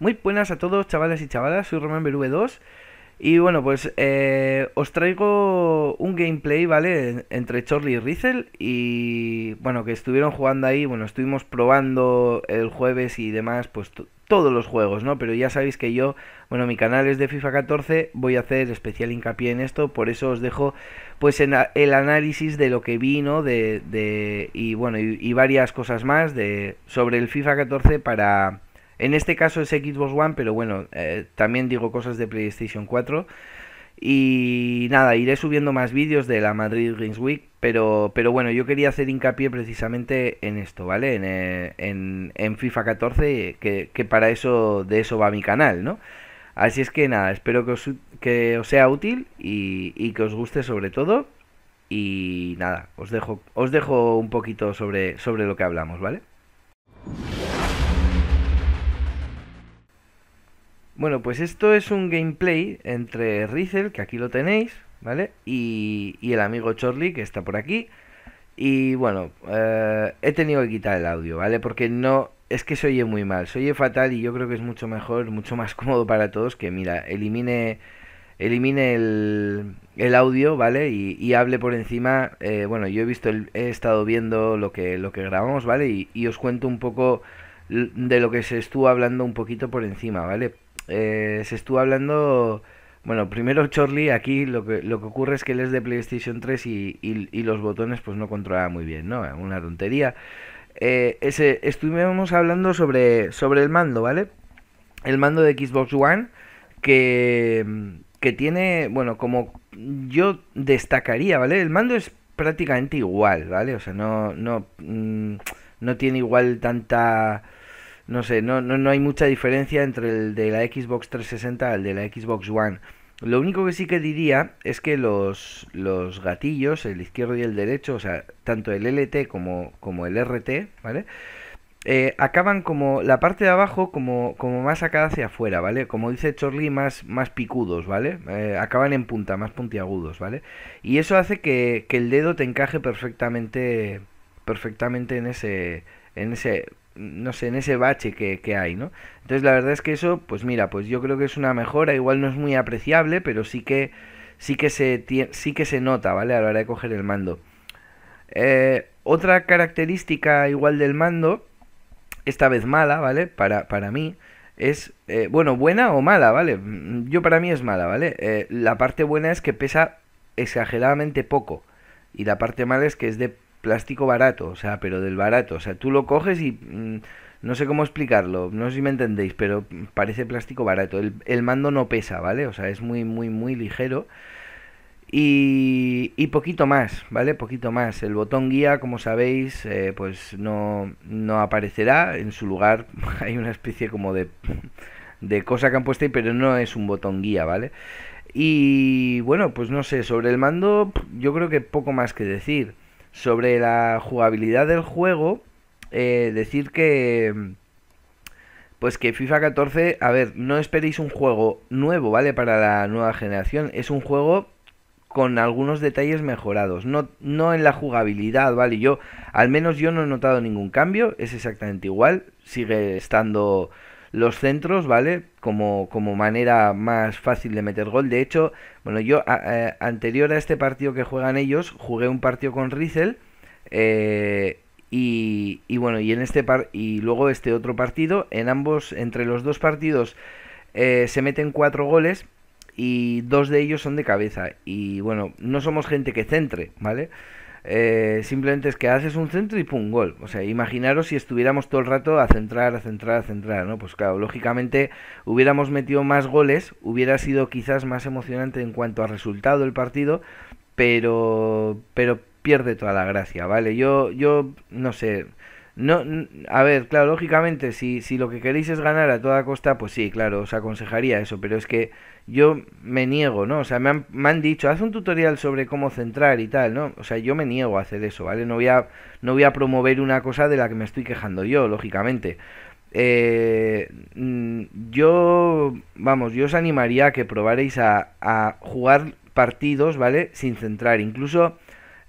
Muy buenas a todos chavales y chavalas, soy Roman V2 y bueno pues eh, os traigo un gameplay, ¿vale? Entre Chorley y Rizel y bueno que estuvieron jugando ahí, bueno estuvimos probando el jueves y demás pues todos los juegos, ¿no? Pero ya sabéis que yo, bueno, mi canal es de FIFA 14, voy a hacer especial hincapié en esto, por eso os dejo pues en el análisis de lo que vino de, de y bueno, y, y, varias cosas más de sobre el FIFA 14 para en este caso es Xbox One, pero bueno, eh, también digo cosas de PlayStation 4. Y nada, iré subiendo más vídeos de la Madrid Games Week, pero, pero bueno, yo quería hacer hincapié precisamente en esto, ¿vale? En, eh, FIFA 14, que, para eso, de eso va mi canal, ¿no? Así es que nada, espero que os, que os sea útil y, y, que os guste sobre todo. Y nada, os dejo, os dejo un poquito sobre, sobre lo que hablamos, ¿vale? Bueno, pues esto es un gameplay entre Rizel, que aquí lo tenéis, ¿vale? Y, el amigo Chorley, que está por aquí. Y bueno, eh, he tenido que quitar el audio, ¿vale? Porque no, es que se oye muy mal, se oye fatal y yo creo que es mucho mejor, mucho más cómodo para todos que, mira, elimine, elimine el, audio, ¿vale? Y, hable por encima, eh, bueno, yo he visto, he estado viendo lo que, lo que grabamos, ¿vale? y os cuento un poco de lo que se estuvo hablando un poquito por encima, ¿vale? eh, se estuvo hablando... Bueno, primero Chorley, aquí lo que, lo que ocurre es que él es de PlayStation 3 y, los botones pues no controlaba muy bien, ¿no? Una tontería. Eh, ese, estuvimos hablando sobre, sobre el mando, ¿vale? El mando de Xbox One que, que tiene, bueno, como yo destacaría, ¿vale? El mando es prácticamente igual, ¿vale? O sea, no, no, mm, no tiene igual tanta no sé, no, no, no hay mucha diferencia entre el de la Xbox 360 el de la Xbox One. Lo único que sí que diría es que los, los gatillos, el izquierdo y el derecho, o sea, tanto el LT como, como el RT, ¿vale? Eh, acaban como la parte de abajo como, como más acá hacia afuera, ¿vale? Como dice Chorli, más, más picudos, ¿vale? Eh, acaban en punta, más puntiagudos, ¿vale? Y eso hace que, que el dedo te encaje perfectamente, perfectamente en ese, en ese no sé, en ese bache que, hay, ¿no? Entonces la verdad es que eso, pues mira, pues yo creo que es una mejora, igual no es muy apreciable, pero sí que, sí que, se, sí que se nota, ¿vale? A la hora de coger el mando. Eh, otra característica igual del mando, esta vez mala, ¿vale? Para, para mí, es, eh, bueno, buena o mala, ¿vale? Mm, yo para mí es mala, ¿vale? Eh, la parte buena es que pesa exageradamente poco y la parte mala es que es de plástico barato, o sea, pero del barato. O sea, tú lo coges y... Mm, no sé cómo explicarlo, no sé si me entendéis, pero parece plástico barato. El, mando no pesa, ¿vale? O sea, es muy, muy, muy ligero. Y, poquito más, ¿vale? Poquito más. El botón guía, como sabéis, eh, pues no, no aparecerá. En su lugar hay una especie como de, de cosa que han puesto ahí, pero no es un botón guía, ¿vale? Y bueno, pues no sé, sobre el mando yo creo que poco más que decir. Sobre la jugabilidad del juego, eh, decir que... Pues que FIFA 14, a ver, no esperéis un juego nuevo, ¿vale? Para la nueva generación. Es un juego con algunos detalles mejorados. No, no en la jugabilidad, ¿vale? Yo, al menos yo no he notado ningún cambio. Es exactamente igual. Sigue estando los centros, ¿vale? Como, como manera más fácil de meter gol. De hecho, bueno, yo eh, anterior a este partido que juegan ellos, jugué un partido con Rizel. Eh, y, bueno, y en este par y luego este otro partido, en ambos, entre los dos partidos, eh, se meten cuatro goles y dos de ellos son de cabeza. Y bueno, no somos gente que centre, ¿vale? Eh, simplemente es que haces un centro y pum, gol. O sea, imaginaros si estuviéramos todo el rato a centrar, a centrar, a centrar, ¿no? Pues claro, lógicamente hubiéramos metido más goles, hubiera sido quizás más emocionante en cuanto a resultado el partido, pero, pero pierde toda la gracia, ¿vale? Yo, yo no sé, no, a ver, claro, lógicamente, si, si lo que queréis es ganar a toda costa, pues sí, claro, os aconsejaría eso, pero es que yo me niego, ¿no? O sea, me han, dicho, haz un tutorial sobre cómo centrar y tal, ¿no? O sea, yo me niego a hacer eso, ¿vale? No voy a, no voy a promover una cosa de la que me estoy quejando yo, lógicamente. Eh, mm, yo, vamos, yo os animaría a que probaréis a jugar partidos, ¿vale? Sin centrar, incluso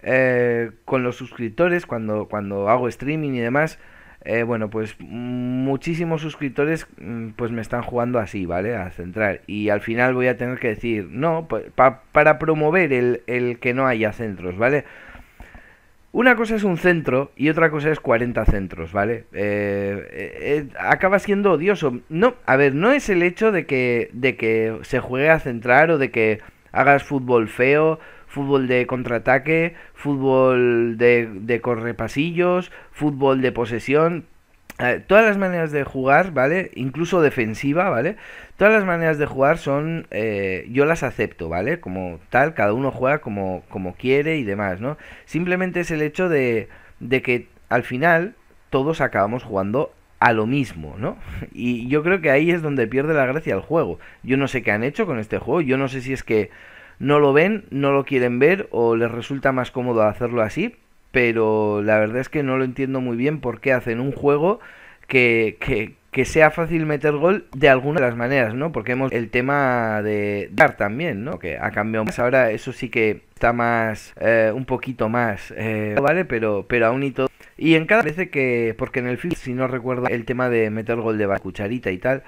eh, con los suscriptores cuando, cuando hago streaming y demás. Eh, bueno, pues muchísimos suscriptores mm, pues me están jugando así, ¿vale? A centrar Y al final voy a tener que decir, no, para promover el, el, que no haya centros, ¿vale? Una cosa es un centro y otra cosa es 40 centros, ¿vale? Eh, acaba siendo odioso. No, a ver, no es el hecho de que, de que se juegue a centrar o de que hagas fútbol feo fútbol de contraataque, fútbol de, de correpasillos, fútbol de posesión, eh, todas las maneras de jugar, ¿vale? Incluso defensiva, ¿vale? Todas las maneras de jugar son, eh, yo las acepto, ¿vale? Como tal, cada uno juega como, como quiere y demás, ¿no? Simplemente es el hecho de, de que al final todos acabamos jugando a lo mismo, ¿no? Y yo creo que ahí es donde pierde la gracia el juego. Yo no sé qué han hecho con este juego, yo no sé si es que no lo ven, no lo quieren ver o les resulta más cómodo hacerlo así, pero la verdad es que no lo entiendo muy bien por qué hacen un juego que, que, sea fácil meter gol de alguna de las maneras, ¿no? Porque hemos el tema de dar también, ¿no? Que ha cambiado más. Ahora eso sí que está más, eh, un poquito más, eh, ¿vale? Pero, pero aún y todo y en cada parece que, porque en el FIFA, si no recuerdo, el tema de meter gol de cucharita y tal,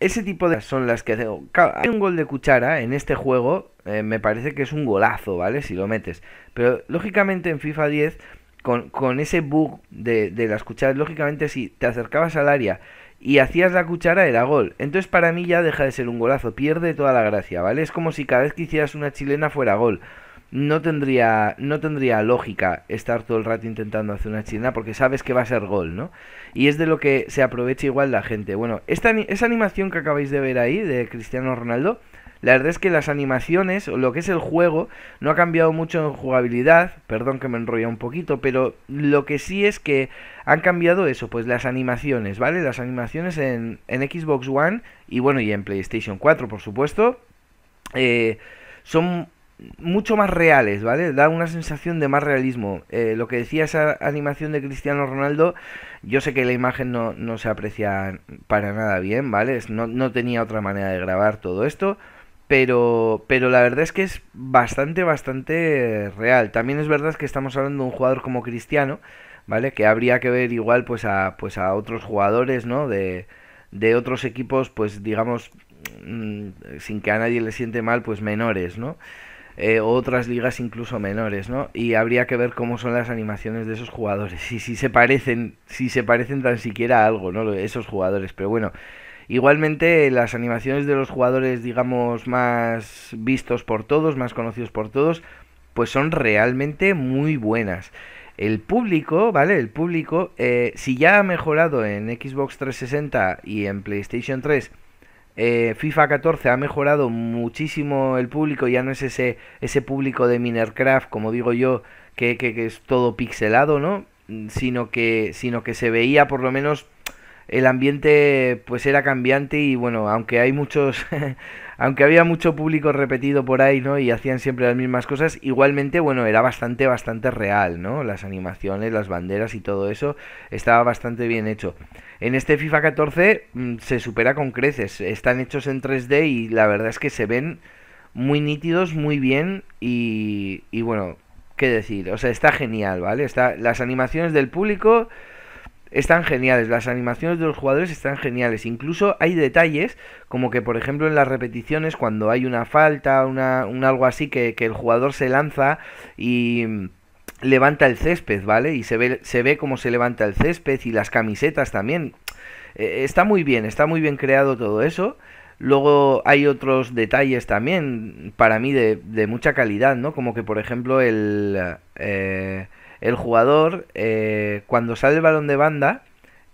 ese tipo de son las que hacen. Hay un gol de cuchara en este juego, eh, me parece que es un golazo, ¿vale? Si lo metes. Pero lógicamente en FIFA 10, con, ese bug de, de las cucharas, lógicamente si te acercabas al área y hacías la cuchara era gol. Entonces para mí ya deja de ser un golazo, pierde toda la gracia, ¿vale? Es como si cada vez que hicieras una chilena fuera gol no tendría, no tendría lógica estar todo el rato intentando hacer una china. porque sabes que va a ser gol, ¿no? Y es de lo que se aprovecha igual la gente. Bueno, esta, esa animación que acabáis de ver ahí de Cristiano Ronaldo, la verdad es que las animaciones o lo que es el juego no ha cambiado mucho en jugabilidad, perdón que me enrolla un poquito, pero lo que sí es que han cambiado eso, pues las animaciones, ¿vale? Las animaciones en, Xbox One y bueno, y en PlayStation 4, por supuesto, eh, son mucho más reales, ¿vale? Da una sensación de más realismo. Eh, lo que decía esa animación de Cristiano Ronaldo, yo sé que la imagen no, no se aprecia para nada bien, ¿vale? No, tenía otra manera de grabar todo esto, pero, pero la verdad es que es bastante, bastante real. También es verdad que estamos hablando de un jugador como Cristiano, ¿vale? Que habría que ver igual pues a, pues a otros jugadores, ¿no? De, de otros equipos, pues digamos, mm, sin que a nadie le siente mal, pues menores, ¿no? Eh, otras ligas incluso menores, ¿no? Y habría que ver cómo son las animaciones de esos jugadores y si se parecen, si se parecen tan siquiera a algo, ¿no? Esos jugadores, pero bueno. Igualmente, las animaciones de los jugadores, digamos, más vistos por todos, más conocidos por todos, pues son realmente muy buenas. El público, ¿vale? El público, eh, si ya ha mejorado en Xbox 360 y en PlayStation 3 eh, FIFA 14 ha mejorado muchísimo el público, ya no es ese, ese público de Minercraft, como digo yo, que, que es todo pixelado, ¿no? Sino que, sino que se veía por lo menos el ambiente pues era cambiante y bueno, aunque hay muchos aunque había mucho público repetido por ahí, ¿no? Y hacían siempre las mismas cosas, igualmente bueno, era bastante bastante real, ¿no? Las animaciones, las banderas y todo eso estaba bastante bien hecho. En este FIFA 14 mm, se supera con creces, están hechos en 3D y la verdad es que se ven muy nítidos, muy bien y, y bueno, qué decir, o sea, está genial, ¿vale? Está las animaciones del público están geniales, las animaciones de los jugadores están geniales. Incluso hay detalles, como que por ejemplo en las repeticiones, cuando hay una falta, un algo así, que, el jugador se lanza y mm, levanta el césped, ¿vale? Y se ve, se ve cómo se levanta el césped y las camisetas también. Eh, está muy bien, está muy bien creado todo eso. Luego hay otros detalles también, para mí, de, de mucha calidad, ¿no? Como que, por ejemplo, el... Eh, el jugador, eh, cuando sale el balón de banda,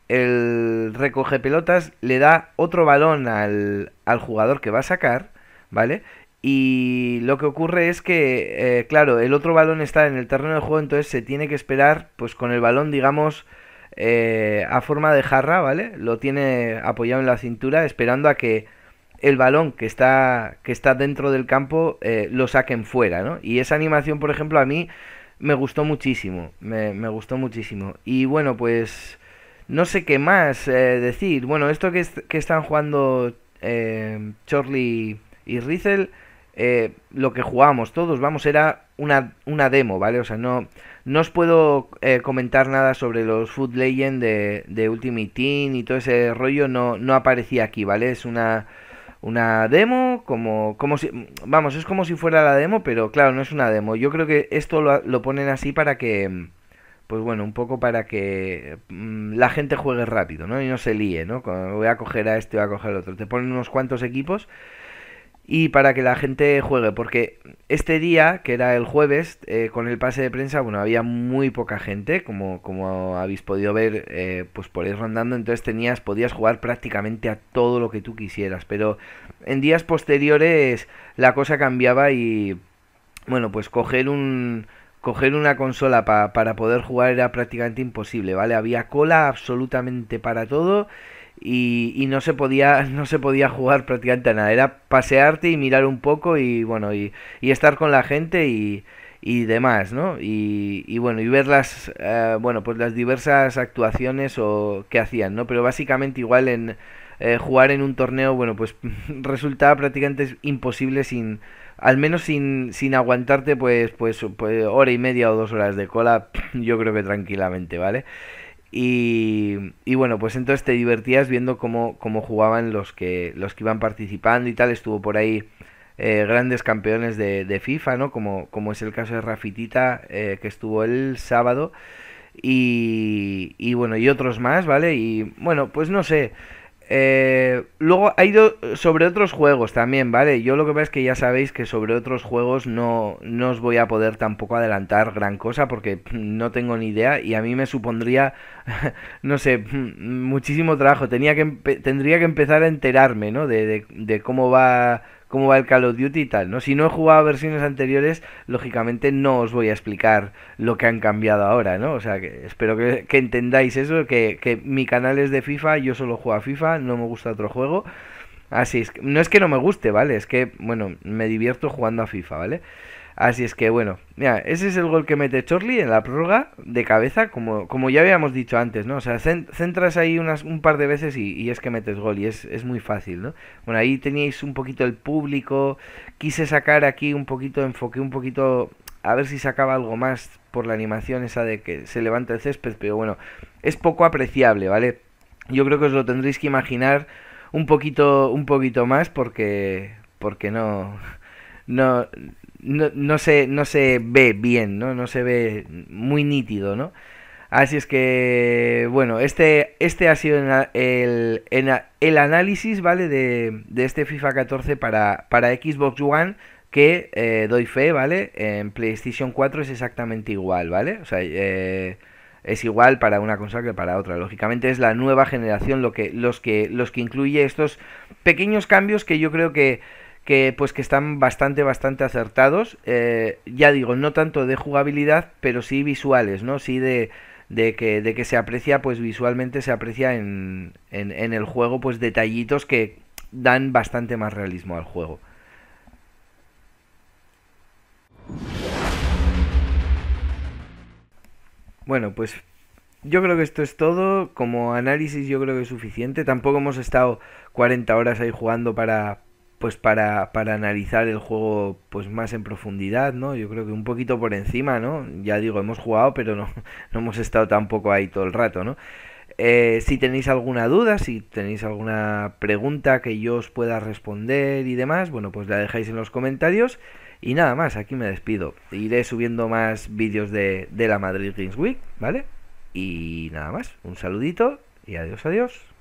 el recoge pelotas le da otro balón al, al jugador que va a sacar, ¿vale? Y lo que ocurre es que, eh, claro, el otro balón está en el terreno de juego, entonces se tiene que esperar, pues con el balón, digamos, eh, a forma de jarra, ¿vale? Lo tiene apoyado en la cintura, esperando a que el balón que está, que está dentro del campo lo saquen fuera, ¿no? Y esa animación, por ejemplo, a mí me gustó muchísimo, me, me gustó muchísimo. Y bueno, pues no sé qué más eh, decir. Bueno, esto que, que están jugando eh, Charlie y Rizel, eh, lo que jugamos todos, vamos, era una, una, demo, ¿vale? O sea, no, no os puedo comentar nada sobre los Food Legend de, de Ultimate Team y todo ese rollo, no, no aparecía aquí, ¿vale? Es una una demo, como, como si, vamos, es como si fuera la demo, pero claro, no es una demo. Yo creo que esto lo, ponen así para que, pues bueno, un poco para que mm, la gente juegue rápido, ¿no? Y no se líe, ¿no? Voy a coger a este, voy a coger al otro. Te ponen unos cuantos equipos y para que la gente juegue, porque este día, que era el jueves, eh, con el pase de prensa, bueno, había muy poca gente, como, como habéis podido ver, eh, pues por ir rondando, entonces tenías, podías jugar prácticamente a todo lo que tú quisieras, pero en días posteriores la cosa cambiaba y, bueno, pues coger un... Coger una consola para poder jugar era prácticamente imposible, ¿vale? Había cola absolutamente para todo y, no se podía no se podía jugar prácticamente nada era pasearte y mirar un poco y bueno y, estar con la gente y, y demás no y, bueno y ver las eh, bueno pues las diversas actuaciones o que hacían no pero básicamente igual en eh, jugar en un torneo bueno pues resultaba prácticamente imposible sin al menos sin, sin aguantarte pues, pues pues hora y media o dos horas de cola yo creo que tranquilamente vale y, bueno, pues entonces te divertías viendo cómo, cómo, jugaban los que, los que iban participando y tal. Estuvo por ahí eh, grandes campeones de, FIFA, ¿no? Como, como es el caso de Rafitita, eh, que estuvo el sábado. Y, y bueno, y otros más, ¿vale? Y bueno, pues no sé. Eh, luego ha ido sobre otros juegos también, ¿vale? Yo lo que pasa es que ya sabéis que sobre otros juegos no, no os voy a poder tampoco adelantar gran cosa porque no tengo ni idea y a mí me supondría, no sé, muchísimo trabajo. Tenía que tendría que empezar a enterarme, ¿no? de cómo va cómo va el Call of Duty y tal, ¿no? Si no he jugado versiones anteriores, lógicamente no os voy a explicar lo que han cambiado ahora, ¿no? O sea, que espero que, entendáis eso, que, que, mi canal es de FIFA, yo solo juego a FIFA, no me gusta otro juego. Así es, no es que no me guste, ¿vale? Es que, bueno, me divierto jugando a FIFA, ¿vale? Así es que bueno, mira, ese es el gol que mete Chorley en la prórroga de cabeza, como, como ya habíamos dicho antes, ¿no? O sea, centras ahí unas, un par de veces y, es que metes gol y es, muy fácil, ¿no? Bueno, ahí teníais un poquito el público, quise sacar aquí un poquito, enfoqué un poquito, a ver si sacaba algo más por la animación esa de que se levanta el césped, pero bueno, es poco apreciable, ¿vale? Yo creo que os lo tendréis que imaginar un poquito, un poquito más porque, porque no, no, no, se, no se ve bien, ¿no? No se ve muy nítido, ¿no? Así es que, bueno, este, este ha sido el, el, análisis, ¿vale? De, de, este FIFA 14 para, para Xbox One, que eh, doy fe, ¿vale? En PlayStation 4 es exactamente igual, ¿vale? O sea, eh, es igual para una consola que para otra. Lógicamente es la nueva generación lo que, los, que, los que incluye estos pequeños cambios que yo creo que que pues que están bastante bastante acertados eh, ya digo no tanto de jugabilidad pero sí visuales no sí de, que, se aprecia pues visualmente se aprecia en, en, en, el juego pues detallitos que dan bastante más realismo al juego bueno pues yo creo que esto es todo como análisis yo creo que es suficiente tampoco hemos estado 40 horas ahí jugando para pues para, analizar el juego pues más en profundidad, ¿no? Yo creo que un poquito por encima, ¿no? Ya digo, hemos jugado, pero no, no hemos estado tampoco ahí todo el rato, ¿no? Eh, si tenéis alguna duda, si tenéis alguna pregunta que yo os pueda responder y demás, bueno, pues la dejáis en los comentarios. Y nada más, aquí me despido. Iré subiendo más vídeos de, de la Madrid Games Week, ¿vale? Y nada más, un saludito y adiós, adiós.